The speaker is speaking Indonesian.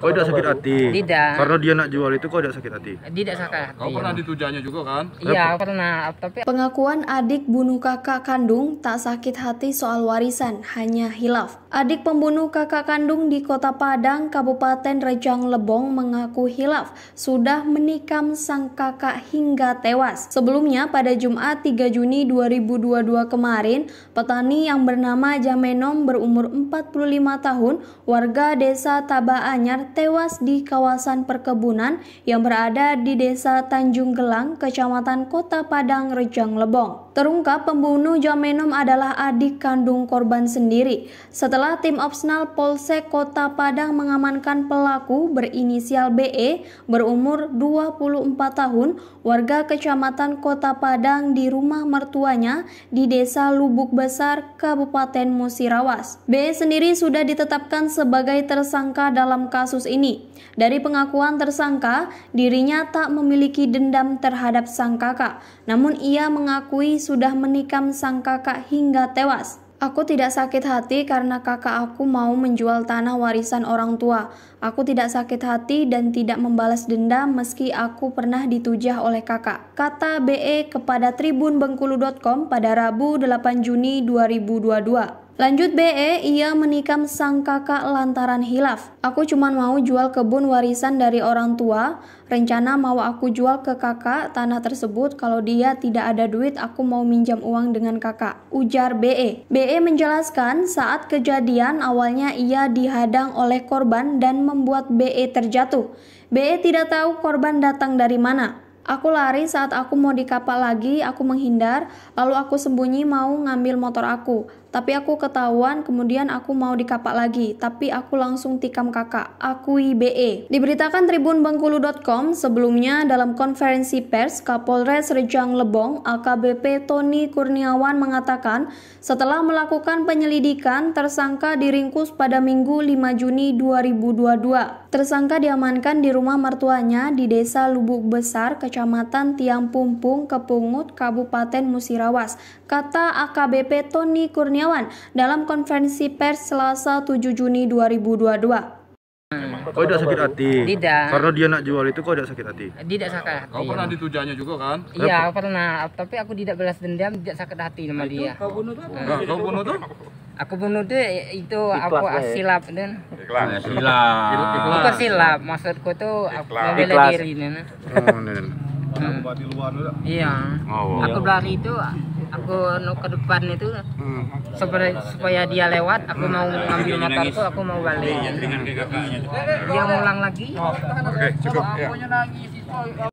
Kau tidak sakit hati? Tidak. Karena dia nak jual itu kau tidak sakit hati? Tidak sakit hati. Kau oh, pernah ditujanya juga kan? Iya pernah. Tapi pengakuan adik bunuh kakak kandung tak sakit hati soal warisan hanya hilaf. Adik pembunuh kakak kandung di Kota Padang, Kabupaten Rejang Lebong mengaku hilaf sudah menikam sang kakak hingga tewas. Sebelumnya pada Jumat 3 Juni 2022 kemarin, petani yang bernama Jamenom berumur 45 tahun, warga desa Taba tewas di kawasan perkebunan yang berada di Desa Tanjung Gelang, Kecamatan Kota Padang, Rejang Lebong. Terungkap pembunuh Jamenom adalah adik kandung korban sendiri. Setelah tim Opsnal Polsek Kota Padang mengamankan pelaku berinisial BE berumur 24 tahun, warga Kecamatan Kota Padang di rumah mertuanya di Desa Lubuk Besar, Kabupaten Musirawas. BE sendiri sudah ditetapkan sebagai tersangka dalam kasus ini. Dari pengakuan tersangka, dirinya tak memiliki dendam terhadap sang kakak, namun ia mengakui sudah menikam sang kakak hingga tewas. Aku tidak sakit hati karena kakak aku mau menjual tanah warisan orang tua. Aku tidak sakit hati dan tidak membalas dendam meski aku pernah ditujah oleh kakak. Kata BE kepada Tribun Bengkulu.com pada Rabu 8 Juni 2022. Lanjut BE, ia menikam sang kakak lantaran hilaf. Aku cuma mau jual kebun warisan dari orang tua, rencana mau aku jual ke kakak tanah tersebut kalau dia tidak ada duit aku mau minjam uang dengan kakak. Ujar BE. BE menjelaskan saat kejadian awalnya ia dihadang oleh korban dan membuat BE terjatuh. BE tidak tahu korban datang dari mana. Aku lari saat aku mau di kapal lagi, aku menghindar, lalu aku sembunyi mau ngambil motor aku. Tapi aku ketahuan, kemudian aku mau di kapal lagi, tapi aku langsung tikam kakak, aku IBE. Diberitakan Tribun Bengkulu.com, sebelumnya dalam konferensi pers, Kapolres Rejang Lebong, AKBP Tony Kurniawan mengatakan, setelah melakukan penyelidikan, tersangka diringkus pada Minggu 5 Juni 2022. Tersangka diamankan di rumah mertuanya di Desa Lubuk Besar, Kecamatan Tiang Pumpung, Kepungut, Kabupaten Musirawas, kata AKBP Tony Kurniawan dalam konferensi pers Selasa 7 Juni 2022. Kau tidak sakit hati? Tidak. Karena dia nak jual itu kau tidak sakit hati? Tidak sakit hati. Kau pernah ditujanya juga kan? Iya, pernah. Tapi aku tidak balas dendam, tidak sakit hati sama dia. Kau bunuh tuh? Nah. kau bunuh tuh? aku bunuh itu aku ya. silap dan nah, silap bukan silap maksudku tuh aku bela diri nih iya oh, aku berlari itu aku nu ke depan itu hmm. supaya supaya dia lewat aku mau ngambil motorku aku mau balik iya, dia ngulang lagi oke cukup